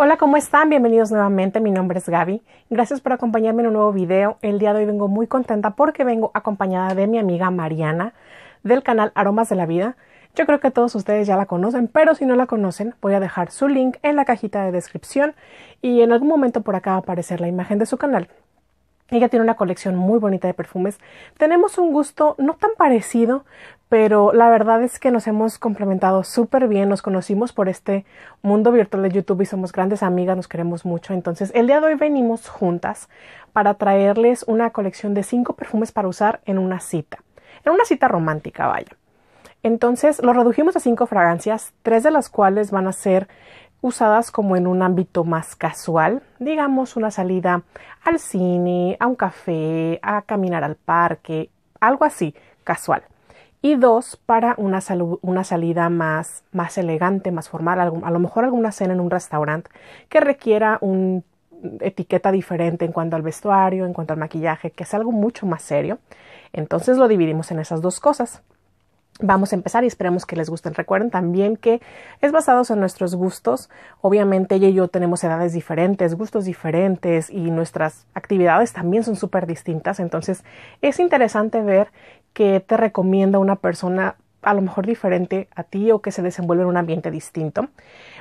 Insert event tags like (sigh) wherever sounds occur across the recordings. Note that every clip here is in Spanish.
Hola, ¿cómo están? Bienvenidos nuevamente, mi nombre es Gaby. Gracias por acompañarme en un nuevo video. El día de hoy vengo muy contenta porque vengo acompañada de mi amiga Mariana del canal Aromas de la Vida. Yo creo que todos ustedes ya la conocen, pero si no la conocen, voy a dejar su link en la cajita de descripción y en algún momento por acá va a aparecer la imagen de su canal. Ella tiene una colección muy bonita de perfumes. Tenemos un gusto no tan parecido, pero la verdad es que nos hemos complementado súper bien. Nos conocimos por este mundo virtual de YouTube y somos grandes amigas, nos queremos mucho. Entonces, el día de hoy venimos juntas para traerles una colección de cinco perfumes para usar en una cita. En una cita romántica, vaya. Entonces, lo redujimos a cinco fragancias, tres de las cuales van a ser usadas como en un ámbito más casual, digamos una salida al cine, a un café, a caminar al parque, algo así, casual. Y dos, para una, salida más, más elegante, más formal, a lo mejor alguna cena en un restaurante que requiera una etiqueta diferente en cuanto al vestuario, en cuanto al maquillaje, que es algo mucho más serio. Entonces lo dividimos en esas dos cosas. Vamos a empezar y esperemos que les gusten. Recuerden también que es basado en nuestros gustos. Obviamente ella y yo tenemos edades diferentes, gustos diferentes y nuestras actividades también son súper distintas. Entonces es interesante ver qué te recomienda una persona a lo mejor diferente a ti o que se desenvuelve en un ambiente distinto.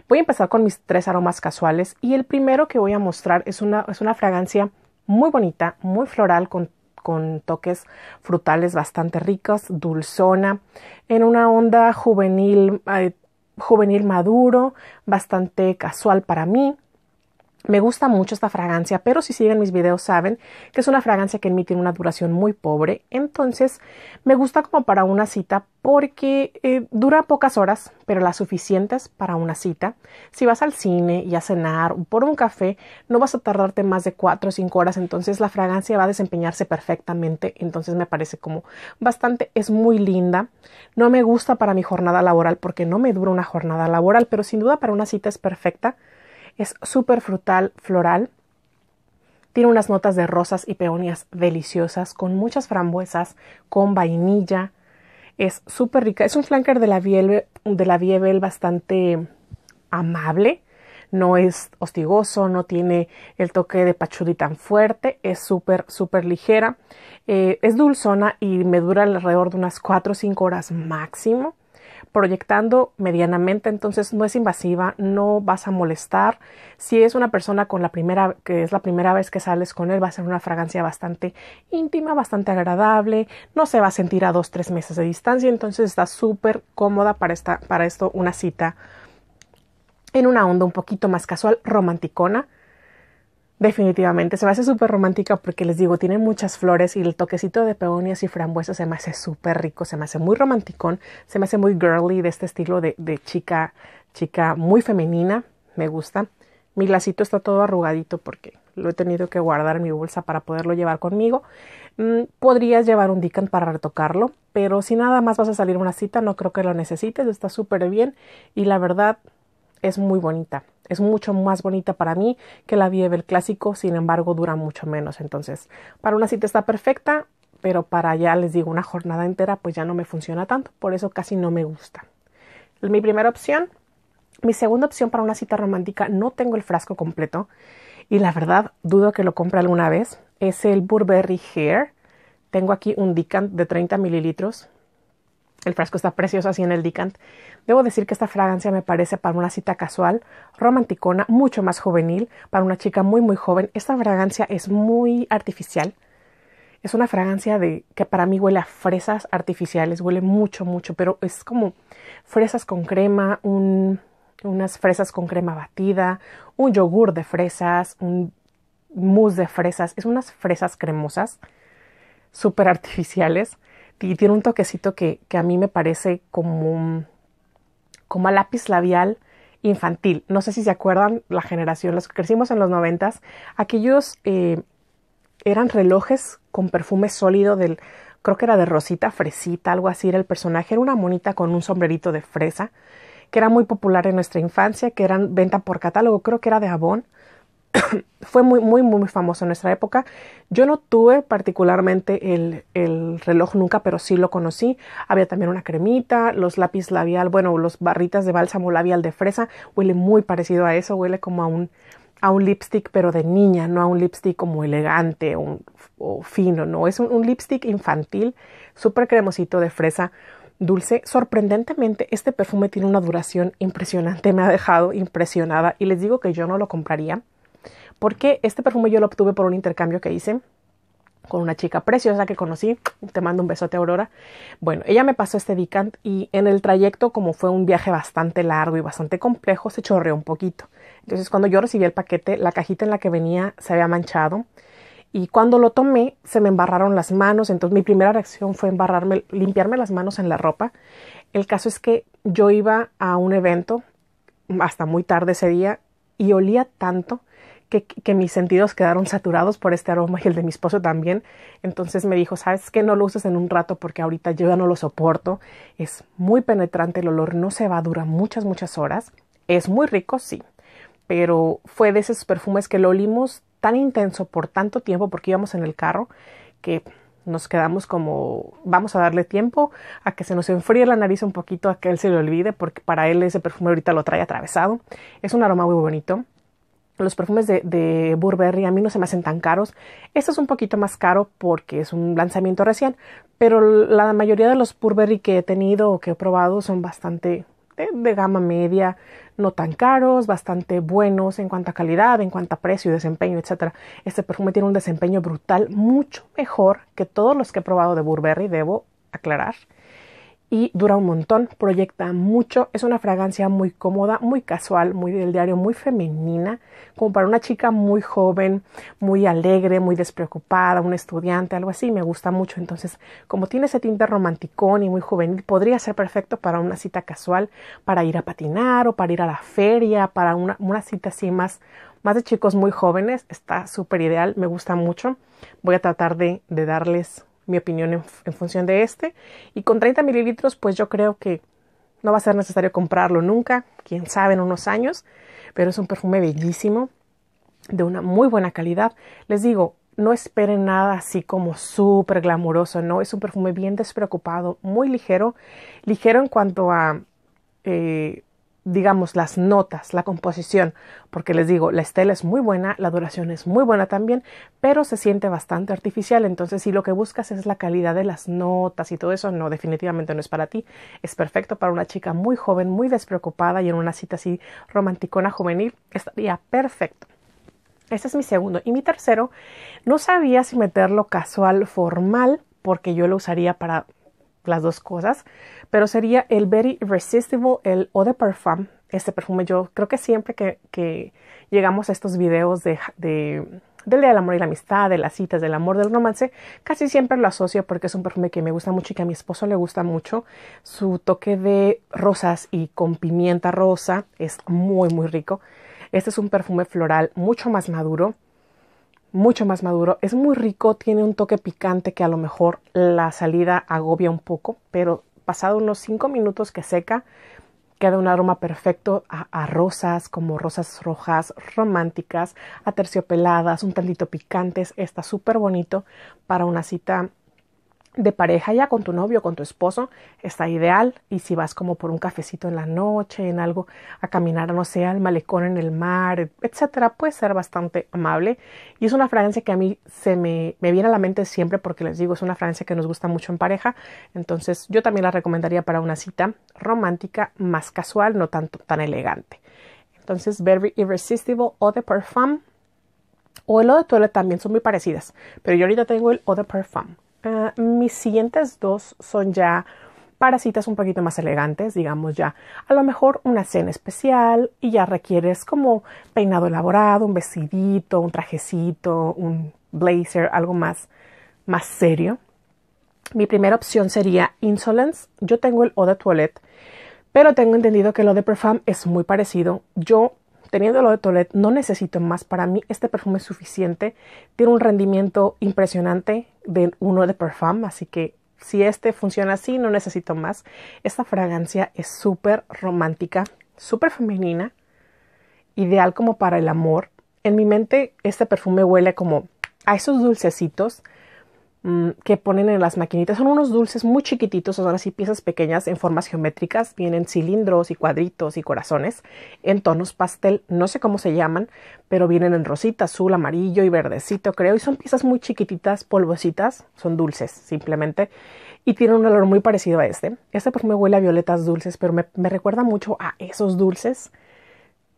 Voy a empezar con mis tres aromas casuales y el primero que voy a mostrar es una, es una fragancia muy bonita, muy floral, con con toques frutales bastante ricos, dulzona, en una onda juvenil, eh, juvenil maduro, bastante casual para mí. Me gusta mucho esta fragancia, pero si siguen mis videos saben que es una fragancia que en mí tiene una duración muy pobre. Entonces me gusta como para una cita porque eh, dura pocas horas, pero las suficientes para una cita. Si vas al cine y a cenar o por un café, no vas a tardarte más de 4 o 5 horas, entonces la fragancia va a desempeñarse perfectamente. Entonces me parece como bastante, es muy linda. No me gusta para mi jornada laboral porque no me dura una jornada laboral, pero sin duda para una cita es perfecta. Es súper frutal, floral. Tiene unas notas de rosas y peonías deliciosas, con muchas frambuesas, con vainilla. Es súper rica. Es un flanker de la Viebel de la bastante amable. No es hostigoso, no tiene el toque de pachuli tan fuerte, es súper, súper ligera. Eh, es dulzona y me dura alrededor de unas 4 o 5 horas máximo proyectando medianamente, entonces no es invasiva, no vas a molestar. Si es una persona con la primera que es la primera vez que sales con él, va a ser una fragancia bastante íntima, bastante agradable, no se va a sentir a dos, tres meses de distancia, entonces está súper cómoda para esta, para esto una cita en una onda un poquito más casual, romanticona Definitivamente, se me hace súper romántica porque les digo, tiene muchas flores y el toquecito de peonias y frambuesas se me hace súper rico, se me hace muy romanticón, se me hace muy girly de este estilo de, chica, chica muy femenina, me gusta. Mi lacito está todo arrugadito porque lo he tenido que guardar en mi bolsa para poderlo llevar conmigo. Mm, podrías llevar un dicant para retocarlo, pero si nada más vas a salir una cita, no creo que lo necesites, está súper bien y la verdad es muy bonita es mucho más bonita para mí que la el clásico, sin embargo dura mucho menos. Entonces, para una cita está perfecta, pero para ya les digo una jornada entera pues ya no me funciona tanto, por eso casi no me gusta. Mi primera opción, mi segunda opción para una cita romántica, no tengo el frasco completo y la verdad dudo que lo compre alguna vez, es el Burberry Hair. Tengo aquí un decant de 30 mililitros, el frasco está precioso así en el decant. Debo decir que esta fragancia me parece para una cita casual, romanticona, mucho más juvenil, para una chica muy muy joven. Esta fragancia es muy artificial. Es una fragancia de que para mí huele a fresas artificiales, huele mucho mucho, pero es como fresas con crema, un, unas fresas con crema batida, un yogur de fresas, un mousse de fresas, es unas fresas cremosas, súper artificiales y tiene un toquecito que, que a mí me parece como, un, como lápiz labial infantil. No sé si se acuerdan la generación, los que crecimos en los noventas, aquellos eh, eran relojes con perfume sólido del, creo que era de Rosita Fresita, algo así era el personaje, era una monita con un sombrerito de fresa, que era muy popular en nuestra infancia, que eran venta por catálogo, creo que era de jabón. (coughs) fue muy, muy, muy famoso en nuestra época. Yo no tuve particularmente el, el, reloj nunca, pero sí lo conocí. Había también una cremita, los lápiz labial, bueno, los barritas de bálsamo labial de fresa. Huele muy parecido a eso, huele como a un, a un lipstick, pero de niña, no a un lipstick como elegante o fino, no. Es un, un lipstick infantil, súper cremosito de fresa dulce. Sorprendentemente, este perfume tiene una duración impresionante, me ha dejado impresionada y les digo que yo no lo compraría porque este perfume yo lo obtuve por un intercambio que hice con una chica preciosa que conocí. Te mando un besote, Aurora. Bueno, ella me pasó este Dicant y en el trayecto, como fue un viaje bastante largo y bastante complejo, se chorreó un poquito. Entonces, cuando yo recibí el paquete, la cajita en la que venía se había manchado. Y cuando lo tomé, se me embarraron las manos. Entonces, mi primera reacción fue embarrarme, limpiarme las manos en la ropa. El caso es que yo iba a un evento hasta muy tarde ese día y olía tanto que, mis sentidos quedaron saturados por este aroma y el de mi esposo también. Entonces me dijo, sabes que no lo uses en un rato porque ahorita yo ya no lo soporto. Es muy penetrante el olor, no se va, dura muchas, muchas horas. Es muy rico, sí, pero fue de esos perfumes que lo olimos tan intenso por tanto tiempo porque íbamos en el carro que nos quedamos como vamos a darle tiempo a que se nos enfríe la nariz un poquito, a que él se lo olvide porque para él ese perfume ahorita lo trae atravesado. Es un aroma muy bonito los perfumes de, Burberry a mí no se me hacen tan caros. Este es un poquito más caro porque es un lanzamiento recién, pero la mayoría de los Burberry que he tenido o que he probado son bastante de, gama media, no tan caros, bastante buenos en cuanto a calidad, en cuanto a precio, desempeño, etc. Este perfume tiene un desempeño brutal, mucho mejor que todos los que he probado de Burberry, debo aclarar y dura un montón, proyecta mucho, es una fragancia muy cómoda, muy casual, muy del diario, muy femenina, como para una chica muy joven, muy alegre, muy despreocupada, un estudiante, algo así, me gusta mucho. Entonces, como tiene ese tinte romanticón y muy juvenil, podría ser perfecto para una cita casual, para ir a patinar o para ir a la feria, para una, cita así más, más de chicos muy jóvenes, está súper ideal, me gusta mucho. Voy a tratar de darles mi opinión en, función de este. Y con 30 mililitros, pues yo creo que no va a ser necesario comprarlo nunca, quién sabe en unos años, pero es un perfume bellísimo, de una muy buena calidad. Les digo, no esperen nada así como súper glamuroso, no, es un perfume bien despreocupado, muy ligero, ligero en cuanto a eh, digamos, las notas, la composición, porque les digo, la estela es muy buena, la duración es muy buena también, pero se siente bastante artificial, entonces si lo que buscas es la calidad de las notas y todo eso, no, definitivamente no es para ti, es perfecto para una chica muy joven, muy despreocupada y en una cita así romanticona juvenil, estaría perfecto. ese es mi segundo. Y mi tercero, no sabía si meterlo casual, formal, porque yo lo usaría para las dos cosas, pero sería el Very Irresistible, el Eau de Parfum. Este perfume yo creo que siempre que, llegamos a estos videos de, de, del Día del Amor y la Amistad, de las citas, del amor, del romance, casi siempre lo asocio porque es un perfume que me gusta mucho y que a mi esposo le gusta mucho. Su toque de rosas y con pimienta rosa es muy, muy rico. Este es un perfume floral mucho más maduro mucho más maduro, es muy rico, tiene un toque picante que a lo mejor la salida agobia un poco, pero pasado unos 5 minutos que seca, queda un aroma perfecto a, rosas, como rosas rojas románticas, a terciopeladas, un tantito picantes, está súper bonito para una cita de pareja ya con tu novio, con tu esposo, está ideal. Y si vas como por un cafecito en la noche, en algo, a caminar, no sé, al malecón en el mar, etcétera, puede ser bastante amable. Y es una fragancia que a mí se me, viene a la mente siempre porque les digo, es una fragancia que nos gusta mucho en pareja. Entonces, yo también la recomendaría para una cita romántica, más casual, no tanto tan elegante. Entonces, Very Irresistible o de Parfum o el Eau de Toilette también son muy parecidas, pero yo ahorita tengo el Eau de Parfum. Ah, mis siguientes dos son ya para citas un poquito más elegantes, digamos ya, a lo mejor una cena especial y ya requieres como peinado elaborado, un vestidito, un trajecito, un blazer, algo más, más serio. Mi primera opción sería Insolence. Yo tengo el Eau de Toilette, pero tengo entendido que el de perfume es muy parecido. Yo, teniendo el Eau de Toilette, no necesito más. Para mí, este perfume es suficiente. Tiene un rendimiento impresionante de uno de perfume, así que si este funciona así, no necesito más. Esta fragancia es súper romántica, súper femenina, ideal como para el amor. En mi mente este perfume huele como a esos dulcecitos Mm, que ponen en las maquinitas. Son unos dulces muy chiquititos, son así piezas pequeñas en formas geométricas, vienen cilindros y cuadritos y corazones en tonos pastel, no sé cómo se llaman, pero vienen en rosita, azul, amarillo y verdecito creo, y son piezas muy chiquititas, polvositas, son dulces simplemente y tienen un olor muy parecido a este. Este pues, me huele a violetas dulces, pero me, me recuerda mucho a esos dulces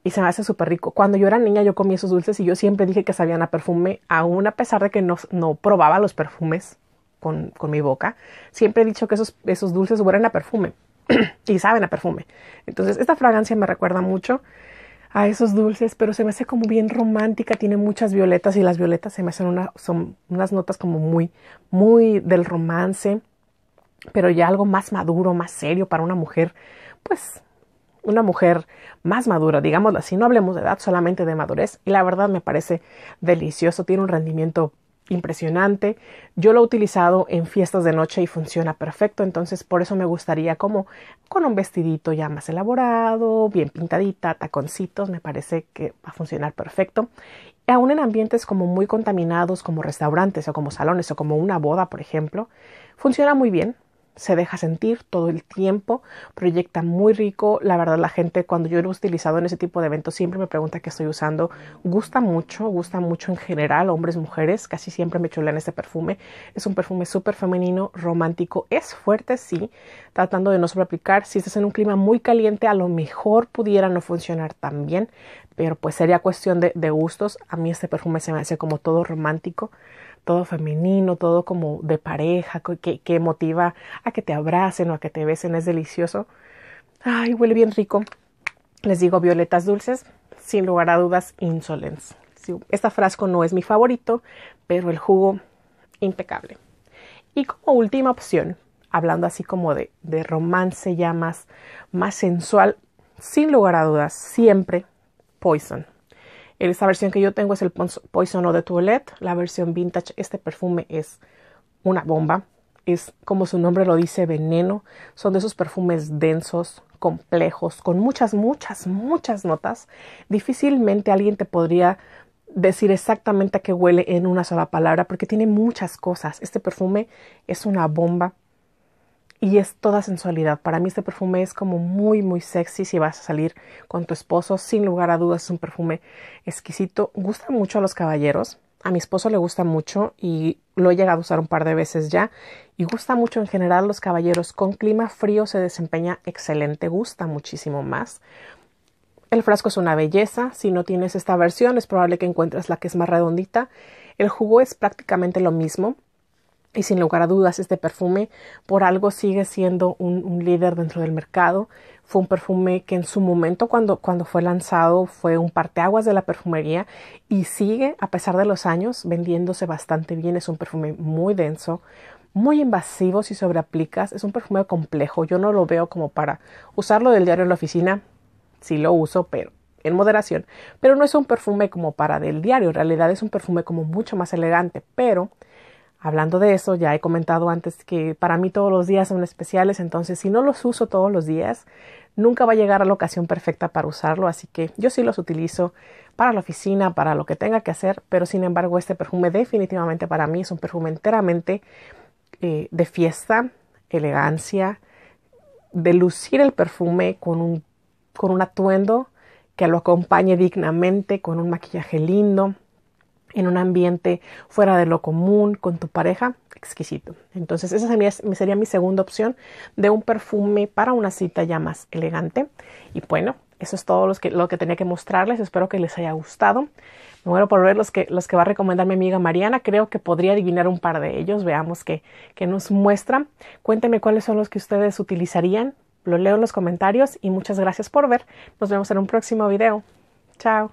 y se me hace súper rico. Cuando yo era niña yo comía esos dulces y yo siempre dije que sabían a perfume, aún a pesar de que no, no probaba los perfumes con, con, mi boca, siempre he dicho que esos, esos dulces huelen a perfume (clears throat) y saben a perfume. Entonces esta fragancia me recuerda mucho a esos dulces, pero se me hace como bien romántica, tiene muchas violetas y las violetas se me hacen son unas notas como muy, muy del romance, pero ya algo más maduro, más serio para una mujer, pues una mujer más madura, digámoslo así, no hablemos de edad, solamente de madurez, y la verdad me parece delicioso, tiene un rendimiento impresionante. Yo lo he utilizado en fiestas de noche y funciona perfecto, entonces por eso me gustaría como con un vestidito ya más elaborado, bien pintadita, taconcitos, me parece que va a funcionar perfecto. Y aún en ambientes como muy contaminados, como restaurantes o como salones o como una boda, por ejemplo, funciona muy bien, se deja sentir todo el tiempo, proyecta muy rico. La verdad, la gente cuando yo lo he utilizado en ese tipo de eventos siempre me pregunta qué estoy usando. Gusta mucho, gusta mucho en general, hombres, mujeres, casi siempre me chulan este perfume. Es un perfume súper femenino, romántico, es fuerte, sí, tratando de no sobreaplicar. Si estás en un clima muy caliente, a lo mejor pudiera no funcionar tan bien, pero pues sería cuestión de, de gustos. A mí este perfume se me hace como todo romántico todo femenino, todo como de pareja, que, motiva a que te abracen o a que te besen, es delicioso. Ay, huele bien rico. Les digo violetas dulces, sin lugar a dudas, insolence. Este esta frasco no es mi favorito, pero el jugo impecable. Y como última opción, hablando así como de, de romance ya más, más sensual, sin lugar a dudas, siempre Poison. Esta versión que yo tengo es el Poison o de Toilette, la versión vintage. Este perfume es una bomba. Es como su nombre lo dice, veneno. Son de esos perfumes densos, complejos, con muchas, muchas, muchas notas. Difícilmente alguien te podría decir exactamente a qué huele en una sola palabra porque tiene muchas cosas. Este perfume es una bomba y es toda sensualidad. Para mí este perfume es como muy, muy sexy si vas a salir con tu esposo. Sin lugar a dudas es un perfume exquisito. Gusta mucho a los caballeros. A mi esposo le gusta mucho y lo he llegado a usar un par de veces ya. Y gusta mucho en general los caballeros. Con clima frío se desempeña excelente. Gusta muchísimo más. El frasco es una belleza. Si no tienes esta versión es probable que encuentres la que es más redondita. El jugo es prácticamente lo mismo. Y sin lugar a dudas, este perfume por algo sigue siendo un, líder dentro del mercado. Fue un perfume que en su momento cuando, cuando fue lanzado fue un parteaguas de la perfumería y sigue, a pesar de los años, vendiéndose bastante bien. Es un perfume muy denso, muy invasivo si sobreaplicas. Es un perfume complejo. Yo no lo veo como para usarlo del diario en la oficina. Sí lo uso, pero en moderación. Pero no es un perfume como para del diario. En realidad es un perfume como mucho más elegante, pero Hablando de eso, ya he comentado antes que para mí todos los días son especiales, entonces si no los uso todos los días, nunca va a llegar a la ocasión perfecta para usarlo, así que yo sí los utilizo para la oficina, para lo que tenga que hacer, pero sin embargo este perfume definitivamente para mí es un perfume enteramente eh, de fiesta, elegancia, de lucir el perfume con un atuendo que lo acompañe dignamente, con un maquillaje lindo, en un ambiente fuera de lo común con tu pareja, exquisito. Entonces esa sería, sería mi segunda opción de un perfume para una cita ya más elegante. Y bueno, eso es todo lo que, lo que tenía que mostrarles. Espero que les haya gustado. Me muero por ver los que, los que va a recomendar mi amiga Mariana. Creo que podría adivinar un par de ellos. Veamos qué, qué nos muestran. Cuéntenme cuáles son los que ustedes utilizarían. Lo leo en los comentarios y muchas gracias por ver. Nos vemos en un próximo video. Chao.